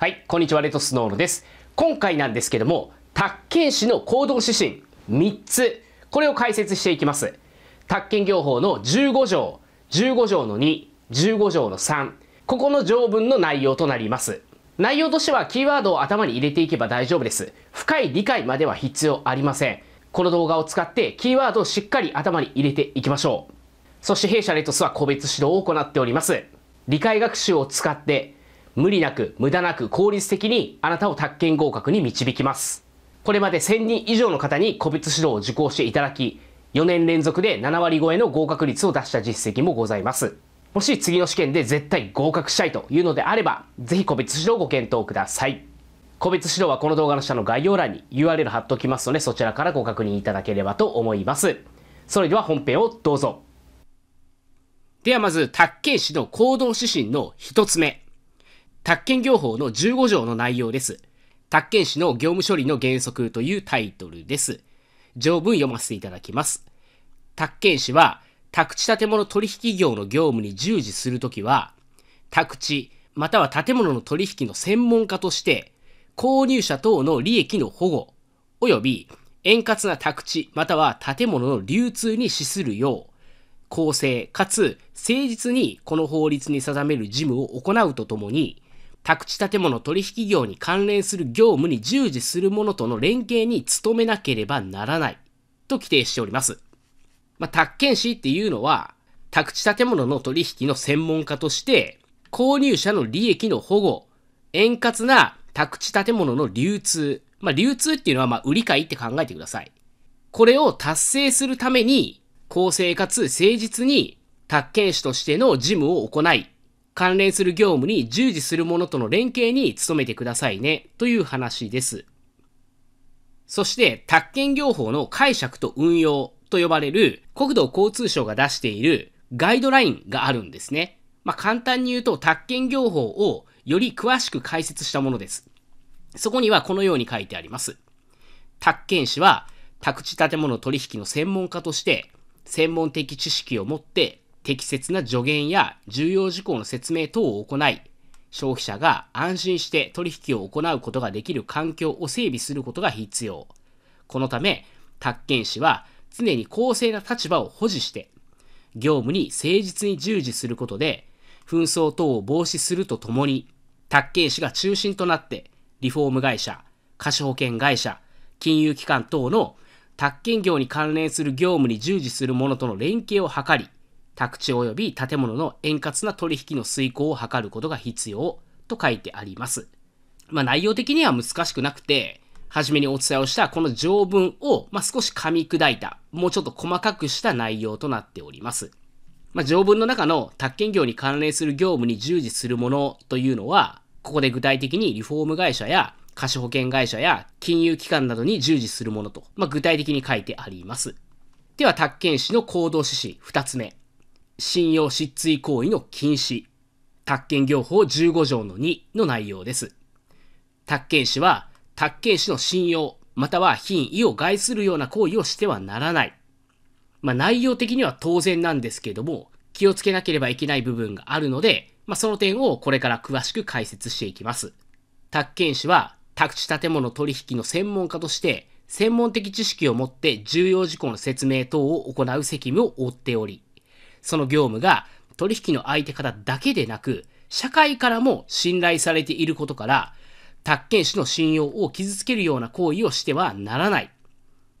はい、こんにちは、レトスノールです。今回なんですけども、宅建士の行動指針3つ、これを解説していきます。宅建業法の15条、15条の2、15条の3、ここの条文の内容となります。内容としてはキーワードを頭に入れていけば大丈夫です。深い理解までは必要ありません。この動画を使ってキーワードをしっかり頭に入れていきましょう。そして弊社レトスは個別指導を行っております。理解学習を使って無理なく、無駄なく、効率的にあなたを宅建合格に導きます。これまで1000人以上の方に個別指導を受講していただき、4年連続で7割超えの合格率を出した実績もございます。もし次の試験で絶対合格したいというのであれば、ぜひ個別指導をご検討ください。個別指導はこの動画の下の概要欄に URL 貼っておきますので、そちらからご確認いただければと思います。それでは本編をどうぞ。ではまず、宅建士の行動指針の1つ目。宅建業法の15条の内容です。宅建士の業務処理の原則というタイトルです。条文読ませていただきます。宅建士は、宅地建物取引業の業務に従事するときは、宅地、または建物の取引の専門家として、購入者等の利益の保護、及び円滑な宅地、または建物の流通に資するよう、公正かつ誠実にこの法律に定める事務を行うとともに、宅地建物取引業に関連する業務に従事する者との連携に努めなければならないと規定しております。まあ、宅建士っていうのは、宅地建物の取引の専門家として、購入者の利益の保護、円滑な宅地建物の流通、まあ、流通っていうのはまあ売り買いって考えてください。これを達成するために、公正かつ誠実に宅建士としての事務を行い、関連する業務に従事する者との連携に努めてくださいね、という話です。そして、宅建業法の解釈と運用と呼ばれる国土交通省が出しているガイドラインがあるんですね。まあ、簡単に言うと、宅建業法をより詳しく解説したものです。そこにはこのように書いてあります。宅建士は、宅地建物取引の専門家として、専門的知識を持って、適切な助言や重要事項の説明等を行い、消費者が安心して取引を行うことができる環境を整備することが必要。このため、宅建士は常に公正な立場を保持して、業務に誠実に従事することで、紛争等を防止するとともに、宅建士が中心となって、リフォーム会社、貸保険会社、金融機関等の宅建業に関連する業務に従事する者との連携を図り、宅地及び建物の円滑な取引の遂行を図ることが必要と書いてあります。まあ、内容的には難しくなくて、初めにお伝えをしたこの条文を、まあ、少し噛み砕いた、もうちょっと細かくした内容となっております。まあ、条文の中の宅建業に関連する業務に従事するものというのは、ここで具体的にリフォーム会社や貸保険会社や金融機関などに従事するものと、まあ、具体的に書いてあります。では、宅建士の行動指針2つ目。信用失墜行為の禁止、宅建業法15条の2の内容です。宅建士は、宅建士の信用、または品位を害するような行為をしてはならない。まあ、内容的には当然なんですけども、気をつけなければいけない部分があるので、まあ、その点をこれから詳しく解説していきます。宅建士は、宅地建物取引の専門家として、専門的知識を持って重要事項の説明等を行う責務を負っており、その業務が取引の相手方だけでなく、社会からも信頼されていることから、宅建士の信用を傷つけるような行為をしてはならない。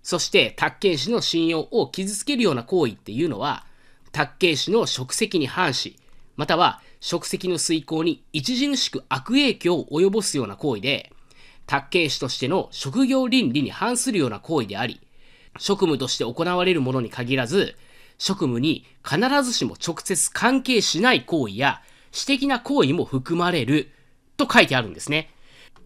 そして、宅建士の信用を傷つけるような行為っていうのは、宅建士の職責に反し、または職責の遂行に著しく悪影響を及ぼすような行為で、宅建士としての職業倫理に反するような行為であり、職務として行われるものに限らず、職務に必ずしも直接関係しない行為や、私的な行為も含まれると書いてあるんですね。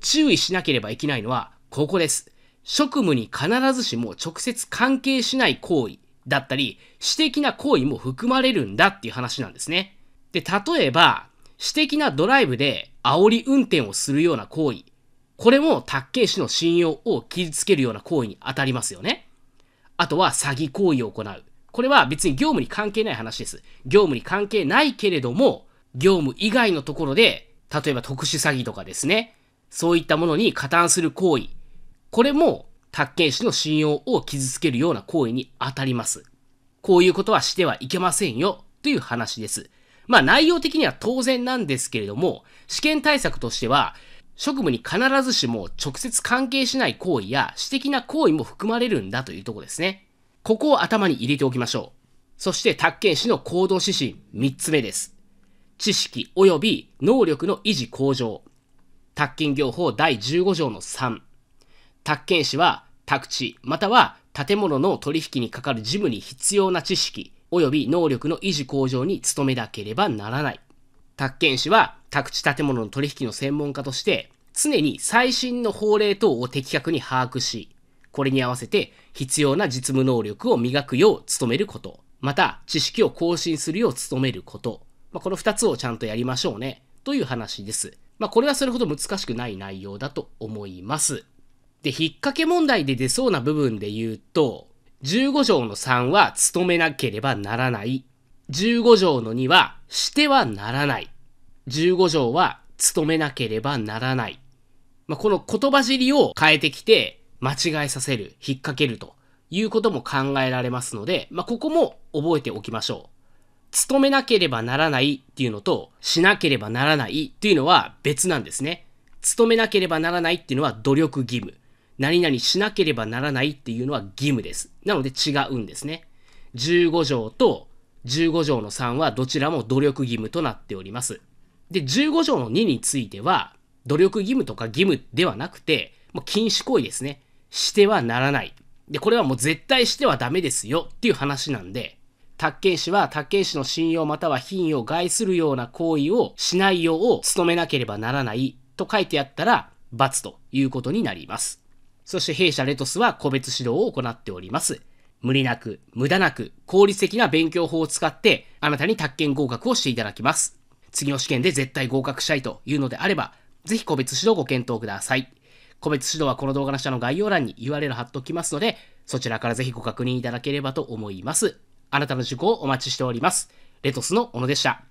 注意しなければいけないのは、ここです。職務に必ずしも直接関係しない行為だったり、私的な行為も含まれるんだっていう話なんですね。で、例えば、私的なドライブで煽り運転をするような行為。これも、卓慶氏の信用を傷つけるような行為に当たりますよね。あとは、詐欺行為を行う。これは別に業務に関係ない話です。業務に関係ないけれども、業務以外のところで、例えば特殊詐欺とかですね、そういったものに加担する行為、これも、宅建士の信用を傷つけるような行為に当たります。こういうことはしてはいけませんよ、という話です。まあ内容的には当然なんですけれども、試験対策としては、職務に必ずしも直接関係しない行為や私的な行為も含まれるんだというところですね。ここを頭に入れておきましょう。そして、宅建士の行動指針、3つ目です。知識及び能力の維持向上。宅建業法第15条の3。宅建士は、宅地、または建物の取引にかかる事務に必要な知識及び能力の維持向上に努めなければならない。宅建士は、宅地建物の取引の専門家として、常に最新の法令等を的確に把握し、これに合わせて必要な実務能力を磨くよう努めること。また、知識を更新するよう努めること。まあ、この2つをちゃんとやりましょうね。という話です。まあ、これはそれほど難しくない内容だと思います。で、引っ掛け問題で出そうな部分で言うと、15条の3は努めなければならない。15条の2はしてはならない。15条は努めなければならない。まあ、この言葉尻を変えてきて、間違えさせる、引っ掛けるということも考えられますので、まあ、ここも覚えておきましょう。勤めなければならないっていうのと、しなければならないっていうのは別なんですね。勤めなければならないっていうのは努力義務。何々しなければならないっていうのは義務です。なので違うんですね。15条と15条の3はどちらも努力義務となっております。で、15条の2については、努力義務とか義務ではなくて、もう禁止行為ですね。してはならない。で、これはもう絶対してはダメですよっていう話なんで、宅建士は宅建士の信用または品位を害するような行為をしないよう努めなければならないと書いてあったら、罰ということになります。そして弊社レトスは個別指導を行っております。無理なく、無駄なく、効率的な勉強法を使って、あなたに宅建合格をしていただきます。次の試験で絶対合格したいというのであれば、ぜひ個別指導ご検討ください。個別指導はこの動画の下の概要欄に URL 貼っておきますので、そちらからぜひご確認いただければと思います。あなたの受講をお待ちしております。レトスの小野でした。